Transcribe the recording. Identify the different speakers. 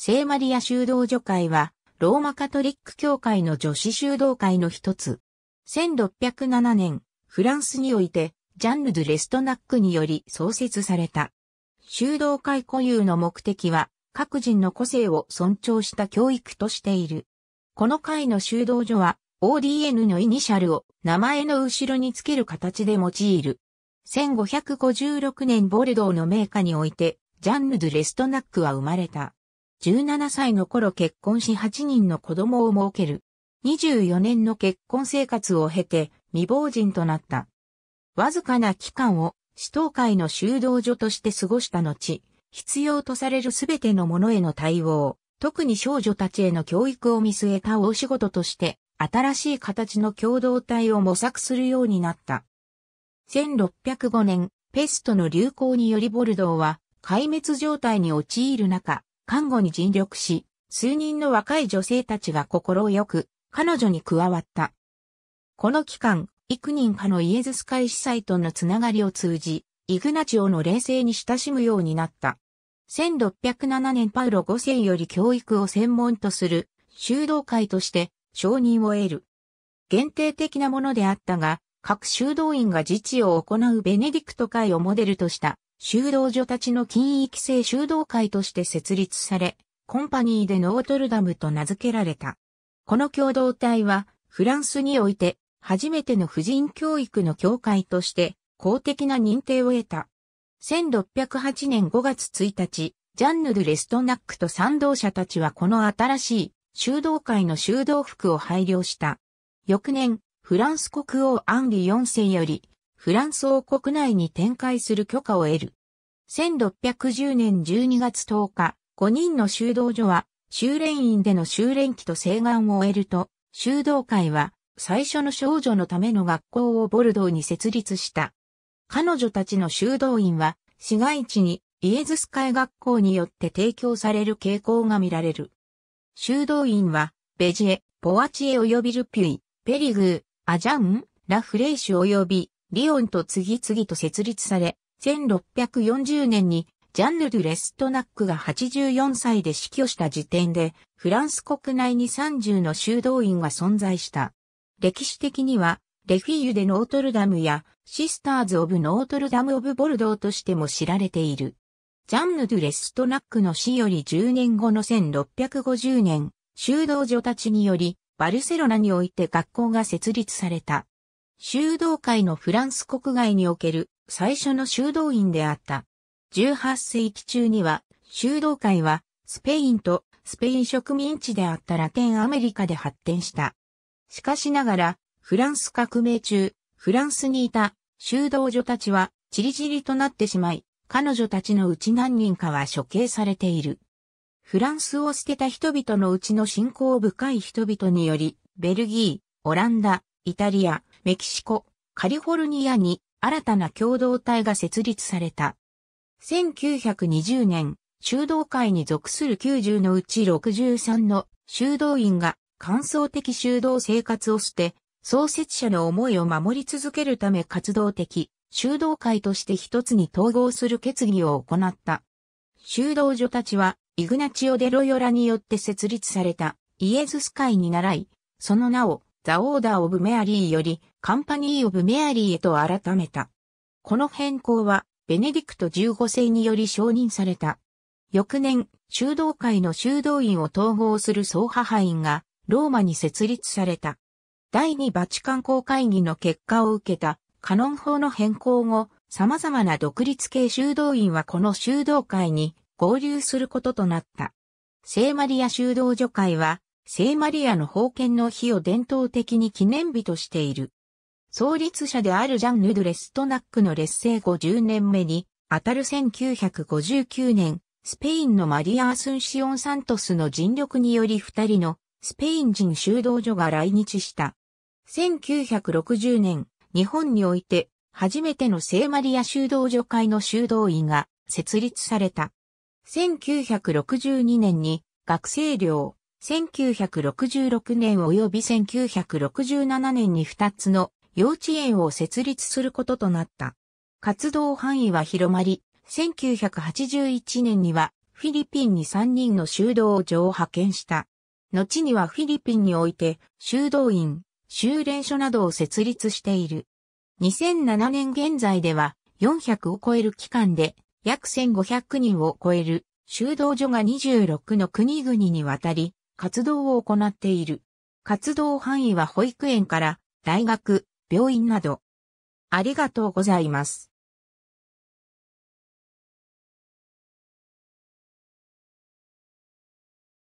Speaker 1: 聖マリア修道女会は、ローマカトリック教会の女子修道会の一つ。1607年、フランスにおいて、ジャンル・ドゥ・レストナックにより創設された。修道会固有の目的は、各人の個性を尊重した教育としている。この会の修道所は、ODN のイニシャルを名前の後ろにつける形で用いる。1556年ボルドーの名家において、ジャンヌ・ドゥ・レストナックは生まれた。17歳の頃結婚し8人の子供を設ける。24年の結婚生活を経て未亡人となった。わずかな期間を死闘会の修道所として過ごした後、必要とされるすべてのものへの対応、特に少女たちへの教育を見据えた大仕事として、新しい形の共同体を模索するようになった。1605年、ペストの流行によりボルドーは壊滅状態に陥る中、看護に尽力し、数人の若い女性たちが心よく彼女に加わった。この期間、幾人かのイエズス会司祭とのつながりを通じ、イグナチオの霊性に親しむようになった。1607年パウロ5世より教育を専門とする修道会として承認を得る。限定的なものであったが、各修道院が自治を行うベネディクト会をモデルとした修道女たちの金域制修道会として設立され、コンパニーでノートルダムと名付けられた。この共同体は、フランスにおいて、初めての婦人教育の教会として、公的な認定を得た。1608年5月1日、ジャンヌ・ル・レストナックと賛同者たちはこの新しい修道会の修道服を配慮した。翌年、フランス国王アンリ4世よりフランスを国内に展開する許可を得る。1610年12月10日、5人の修道所は、修練院での修練期と請願を終えると、修道会は、最初の少女のための学校をボルドーに設立した。彼女たちの修道院は、市街地にイエズス会学校によって提供される傾向が見られる。修道院は、ベジエ、ポワチエ及びルピュイ、ペリグー、アジャン、ラフレーシュ及びリオンと次々と設立され、1640年にジャンヌ・ドゥ・レストナックが84歳で死去した時点で、フランス国内に30の修道院が存在した。歴史的には、レフィーユでノートルダムや、シスターズ・オブ・ノートルダム・オブ・ボルドーとしても知られている。ジャンヌ・ドゥ・レストナックの死より10年後の1650年、修道女たちにより、バルセロナにおいて学校が設立された。修道会のフランス国外における最初の修道院であった。18世紀中には、修道会はスペインとスペイン植民地であったラテンアメリカで発展した。しかしながら、フランス革命中、フランスにいた修道女たちはチリジリとなってしまい、彼女たちのうち何人かは処刑されている。フランスを捨てた人々のうちの信仰深い人々により、ベルギー、オランダ、イタリア、メキシコ、カリフォルニアに新たな共同体が設立された。1920年、修道会に属する90のうち63の修道院が感想的修道生活を捨て、創設者の思いを守り続けるため活動的、修道会として一つに統合する決議を行った。修道女たちは、イグナチオ・デロヨラによって設立されたイエズス会に習い、その名をザ・オーダー・オブ・メアリーよりカンパニー・オブ・メアリーへと改めた。この変更は、ベネディクト15世により承認された。翌年、修道会の修道院を統合する総派派院が、ローマに設立された。第二バチカン公会議の結果を受けた、カノン法の変更後、様々な独立系修道院はこの修道会に合流することとなった。聖マリア修道女会は聖マリアの封建の日を伝統的に記念日としている。創立者であるジャン・ヌド・レストナックの劣勢5 0年目に、あたる1959年、スペインのマリア・アスンシオン・サントスの尽力により二人のスペイン人修道所が来日した。1960年、日本において初めての聖マリア修道所会の修道院が設立された。1962年に学生寮、1966年及び1967年に2つの幼稚園を設立することとなった。活動範囲は広まり、1981年にはフィリピンに3人の修道所を派遣した。後にはフィリピンにおいて修道院、修練所などを設立している。2007年現在では400を超える期間で約1500人を超える修道所が26の国々にわたり活動を行っている。活動範囲は保育園から大学、病院など。ありがとうございます。